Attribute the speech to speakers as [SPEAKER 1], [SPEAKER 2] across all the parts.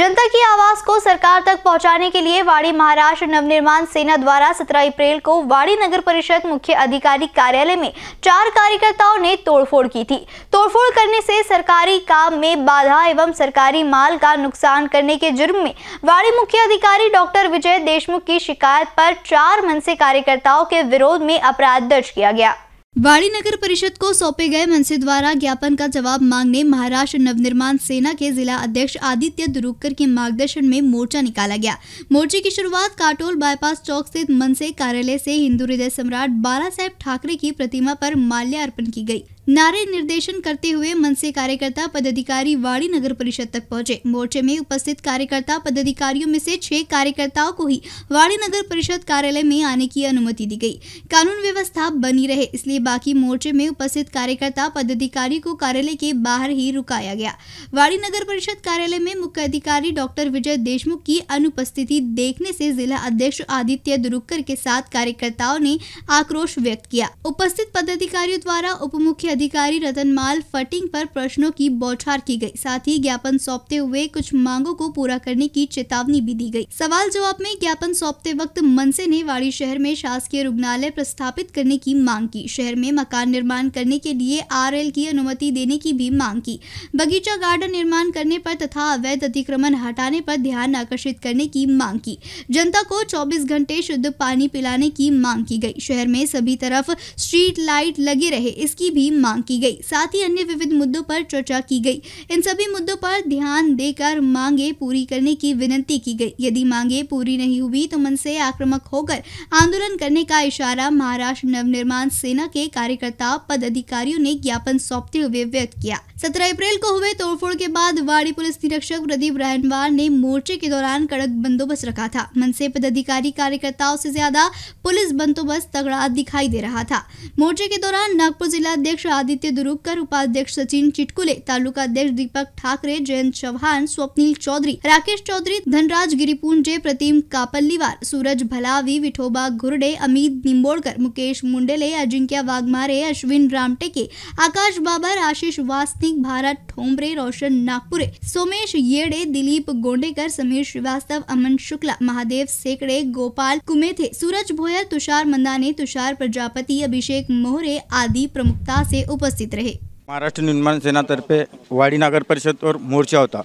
[SPEAKER 1] जनता की आवाज को सरकार तक पहुंचाने के लिए वाड़ी महाराष्ट्र नवनिर्माण सेना द्वारा 17 अप्रैल को वाड़ी नगर परिषद मुख्य अधिकारी कार्यालय में चार कार्यकर्ताओं ने तोड़फोड़ की थी तोड़फोड़ करने से सरकारी काम में बाधा एवं सरकारी माल का नुकसान करने के जुर्म में वाड़ी मुख्य अधिकारी डॉक्टर विजय देशमुख की शिकायत पर चार मन से कार्यकर्ताओं के विरोध में अपराध दर्ज किया गया वाड़ी नगर परिषद को सौंपे गए मनसे द्वारा ज्ञापन का जवाब मांगने महाराष्ट्र नवनिर्माण सेना के जिला अध्यक्ष आदित्य दुरुक्कर के मार्गदर्शन में मोर्चा निकाला गया मोर्चे की शुरुआत काटोल बाईपास चौक स्थित मनसे कार्यालय से हिंदू हृदय सम्राट बाला साहेब ठाकरे की प्रतिमा पर माल्या अर्पण की गई नारे निर्देशन करते हुए मनसे कार्यकर्ता पदाधिकारी वाड़ी नगर परिषद तक पहुंचे मोर्चे में उपस्थित कार्यकर्ता पदाधिकारियों में से छह कार्यकर्ताओं को ही वाड़ी नगर परिषद कार्यालय में आने की अनुमति दी गई कानून व्यवस्था बनी रहे इसलिए बाकी मोर्चे में उपस्थित कार्यकर्ता पदाधिकारी को कार्यालय के बाहर ही रुकाया गया वाड़ी नगर परिषद कार्यालय में मुख्य अधिकारी डॉक्टर विजय देशमुख की अनुपस्थिति देखने से जिला अध्यक्ष आदित्य दुरुक्कर के साथ कार्यकर्ताओं ने आक्रोश व्यक्त किया उपस्थित पदाधिकारियों द्वारा उप मुख्य अधिकारी रतनमाल फटिंग पर प्रश्नों की बौछार की गई साथ ही ज्ञापन सौंपते हुए कुछ मांगों को पूरा करने की चेतावनी भी दी गई सवाल जवाब में ज्ञापन सौंपते वक्त मनसे ने वाड़ी शहर में शासकीय रुग्णालय प्रस्थापित करने की मांग की शहर में मकान निर्माण करने के लिए आर की अनुमति देने की भी मांग की बगीचा गार्डन निर्माण करने पर तथा अवैध अतिक्रमण हटाने पर ध्यान आकर्षित करने की मांग की जनता को 24 घंटे शुद्ध पानी पिलाने की मांग की गई शहर में सभी तरफ स्ट्रीट लाइट लगे रहे इसकी भी मांग की गई साथ ही अन्य विविध मुद्दों पर चर्चा की गई इन सभी मुद्दों पर ध्यान देकर मांगे पूरी करने की विनती की गई यदि मांगे पूरी नहीं हुई तो मन से आक्रमक होकर आंदोलन करने का इशारा महाराष्ट्र नवनिर्माण सेना के कार्यकर्ता पदाधिकारियों ने ज्ञापन सौंपते हुए व्यक्त किया सत्रह अप्रैल को हुए तोड़फोड़ के बाद वाड़ी पुलिस निरीक्षक प्रदीप रहनवाल ने मोर्चे के दौरान कड़क बंदोबस्त रखा था मनसे पदाधिकारी कार्यकर्ताओं से ज्यादा पुलिस बंदोबस्त तगड़ा दिखाई दे रहा था मोर्चे के दौरान नागपुर जिला अध्यक्ष आदित्य दुरुगकर उपाध्यक्ष सचिन चिटकुले तालुका अध्यक्ष दीपक ठाकरे जयंत चौहान स्वप्निल चौधरी राकेश चौधरी धनराज गिरिपुंजे प्रतिम कापल्लीवार सूरज भलावी विठोबा घुरडे अमित निम्बोड़कर मुकेश मुंडेले अजिंक्य वाघमारे अश्विन रामटेके आकाश बाबर आशीष वास्ती दैनिक भारत ठोंबरे रोशन नागपुरे सोमेश येड़े दिलीप गोंडेकर समीर श्रीवास्तव अमन शुक्ला महादेव सेकड़े गोपाल कुमेथे सूरज भोयर तुषार मंदाने तुषार प्रजापति अभिषेक मोहरे आदि प्रमुखता से उपस्थित रहे
[SPEAKER 2] महाराष्ट्र निर्माण सेना तर्फे वाड़ी नगर परिषद और मोर्चा होता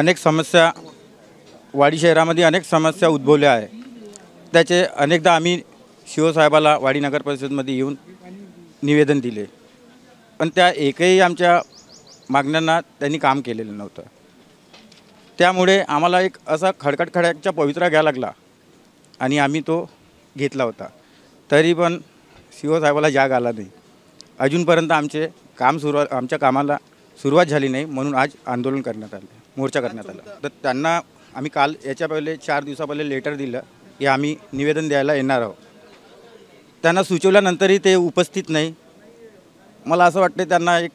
[SPEAKER 2] अनेक समस्या वाडी शहरामध्ये अनेक समस्या उद्भवल्या आहे अनेकदा आम्ही शिवसाहेबाला वाडी नगर परिषदमध्ये येऊन निवेदन दिले पण त्या एकही आमच्या मागण्यांना त्यांनी काम केलेलं नव्हतं त्यामुळे आम्हाला एक असा खडखड पवित्रा घ्या लागला आणि आम्ही तो घेतला होता तरी पण शिवसाहेबाला जाग आला नाही अजूनपर्यंत आमचे काम सुरुवात आमच्या कामाला सुरुवात झाली नाही म्हणून आज आंदोलन करण्यात आले मोर्चा करण्यात आला तर त्यांना आम्ही काल याच्या पहिले चार दिवसा लेटर दिलं की आम्ही निवेदन द्यायला येणार आहोत त्यांना सुचवल्यानंतरही ते उपस्थित नाही मला असं वाटतं त्यांना एक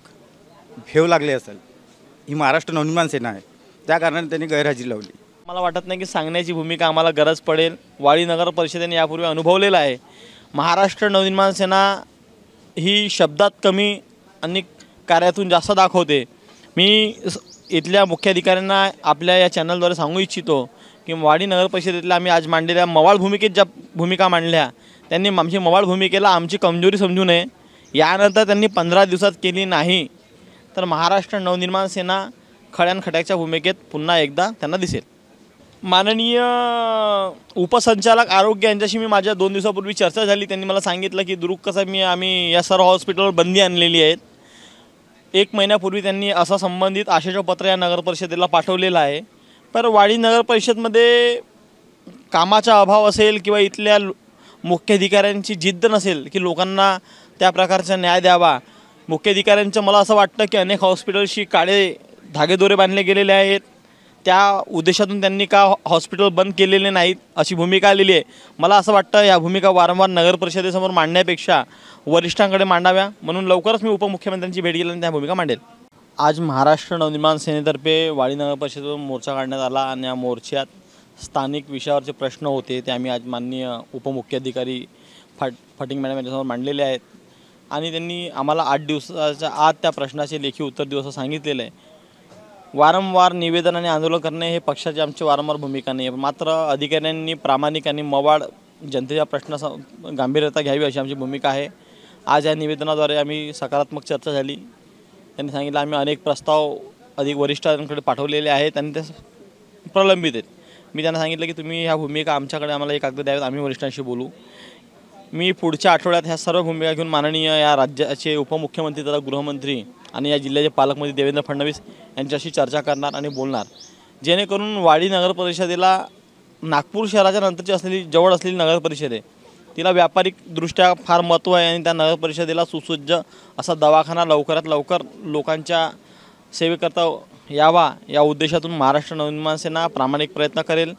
[SPEAKER 2] भेव लागली असेल ही महाराष्ट्र नवनिर्माण सेना आहे त्या कारणाने त्यांनी गैरहजेरी लावली
[SPEAKER 3] मला वाटत नाही की सांगण्याची भूमिका आम्हाला गरज पडेल वाळी नगर परिषदेने यापूर्वी अनुभवलेला आहे महाराष्ट्र नवनिर्माण सेना ही शब्दात कमी आणि कार्यातून जास्त दाखवते मी इथल्या मुख्याधिकाऱ्यांना आपल्या या चॅनलद्वारे सांगू इच्छितो की वाडी नगर परिषदेतल्या आम्ही आज मांडलेल्या मवाळ भूमिकेत ज्या भूमिका मांडल्या त्यांनी आमची मवाळ भूमिकेला आमची कमजोरी समजू नये यानंतर त्यांनी पंधरा दिवसात केली नाही तर महाराष्ट्र नवनिर्माण सेना खड्यानखड्याच्या भूमिकेत पुन्हा एकदा त्यांना दिसेल माननीय उपसंचालक आरोग्य यांच्याशी मी माझ्या दोन दिवसापूर्वी चर्चा झाली त्यांनी मला सांगितलं की दुरुक कसं मी आम्ही या सर्व हॉस्पिटलवर बंदी आणलेली आहेत एक महिन्यापूर्वी त्यांनी असा संबंधित आशेचं पत्र या नगरपरिषदेला पाठवलेलं आहे पर वाडी नगर कामाचा अभाव असेल किंवा इथल्या मुख्याधिकाऱ्यांची जिद्द नसेल की लोकांना त्या प्रकारचा न्याय द्यावा मुख्याधिकाऱ्यांचं मला असं वाटतं की अनेक हॉस्पिटलशी काळे धागेदोरे बांधले गेलेले आहेत त्या उद्देशातून त्यांनी का हॉस्पिटल बंद केलेले नाहीत अशी भूमिका आलेली आहे मला असं वाटतं या भूमिका वारंवार नगर परिषदेसमोर मांडण्यापेक्षा वरिष्ठांकडे मांडाव्या म्हणून लवकरच मी उपमुख्यमंत्र्यांची भेट घेईल आणि त्या भूमिका मांडेल आज महाराष्ट्र नवनिर्माण सेनेतर्फे वाडी नगर परिषदेवर मोर्चा काढण्यात आला आणि या मोर्चात स्थानिक विषयावरचे प्रश्न होते ते आम्ही आज माननीय उपमुख्याधिकारी फाट फटिंग मॅडम यांच्यासमोर मांडलेले आहेत आणि त्यांनी आम्हाला आठ दिवसाच्या आत त्या प्रश्नाचे लेखी उत्तर देऊ असं सांगितलेलं आहे वारंवार निवेदन आणि आंदोलन करणे हे पक्षाची आमची वारंवार भूमिका नाही आहे मात्र अधिकाऱ्यांनी प्रामाणिक आणि मवाड जनतेच्या प्रश्नास गांभीर्यता घ्यावी अशी आमची भूमिका आहे आज या निवेदनाद्वारे आम्ही सकारात्मक चर्चा झाली त्यांनी सांगितलं आम्ही अनेक प्रस्ताव अधिक वरिष्ठांकडे पाठवलेले आहेत आणि ते प्रलंबित आहेत मी त्यांना सांगितलं की तुम्ही ह्या भूमिका आमच्याकडे आम्हाला एक अगदी द्यावेत आम्ही वरिष्ठांशी बोलू मी पुढच्या आठवड्यात ह्या सर्व भूमिका घेऊन माननीय या राज्याचे उपमुख्यमंत्री तथा गृहमंत्री आणि या जिल्ह्याचे पालकमंत्री देवेंद्र फडणवीस यांच्याशी चर्चा करणार आणि बोलणार जेणेकरून वाडी नगरपरिषदेला नागपूर शहराच्या नंतरची असलेली जवळ असलेली नगरपरिषद आहे तिला व्यापारिकदृष्ट्या फार महत्त्व आहे आणि त्या नगरपरिषदेला सुसज्ज असा दवाखाना लवकरात लवकर लोकांच्या सेवेकरता यावा या उद्देशातून महाराष्ट्र नवनिर्माण सेना प्रामाणिक प्रयत्न करेल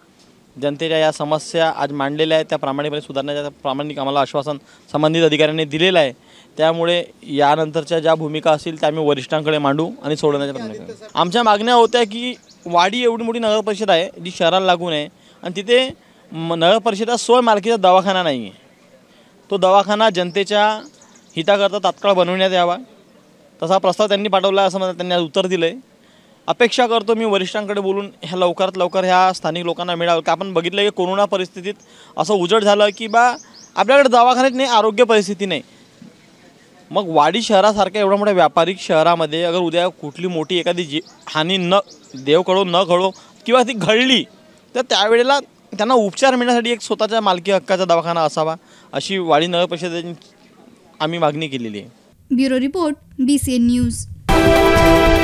[SPEAKER 3] जनतेच्या या समस्या आज मांडलेल्या आहेत त्या प्रामाणिकपणे सुधारण्याच्या प्रामाणिक आम्हाला आश्वासन संबंधित अधिकाऱ्यांनी दिलेलं आहे त्यामुळे यानंतरच्या ज्या भूमिका असतील त्या आम्ही वरिष्ठांकडे मांडू आणि सोडवण्याचा प्रयत्न करू आमच्या मागण्या होत्या की वाडी एवढी मोठी नगरपरिषद आहे जी शहराला लागून आहे आणि तिथे नगरपरिषद सोय मालकीचा दवाखाना नाही आहे तो दवाखाना जनतेच्या हिताकरता तात्काळ बनवण्यात यावा तसा प्रस्ताव त्यांनी पाठवला असं मला त्यांनी उत्तर दिलं आहे अपेक्षा करतो मी वरिष्ठांकडे बोलून ह्या लवकरात लवकर ह्या स्थानिक लोकांना मिळावं का आपण बघितलं की कोरोना परिस्थितीत असं उजड झालं की बा आपल्याकडे दवाखान्यात नाही आरोग्य परिस्थिती नाही मग वाडी शहरासारख्या एवढ्या मोठ्या व्यापारिक शहरामध्ये अगर उद्या कुठली मोठी एखादी जी हानी न देव कळो न घडो किंवा ती घडली तर त्यावेळेला त्यांना उपचार मिळण्यासाठी एक स्वतःच्या मालकी हक्काचा दवाखाना असावा अशी वाडी नगर परिषदेची आम्ही मागणी केलेली आहे
[SPEAKER 1] bureau report B C N news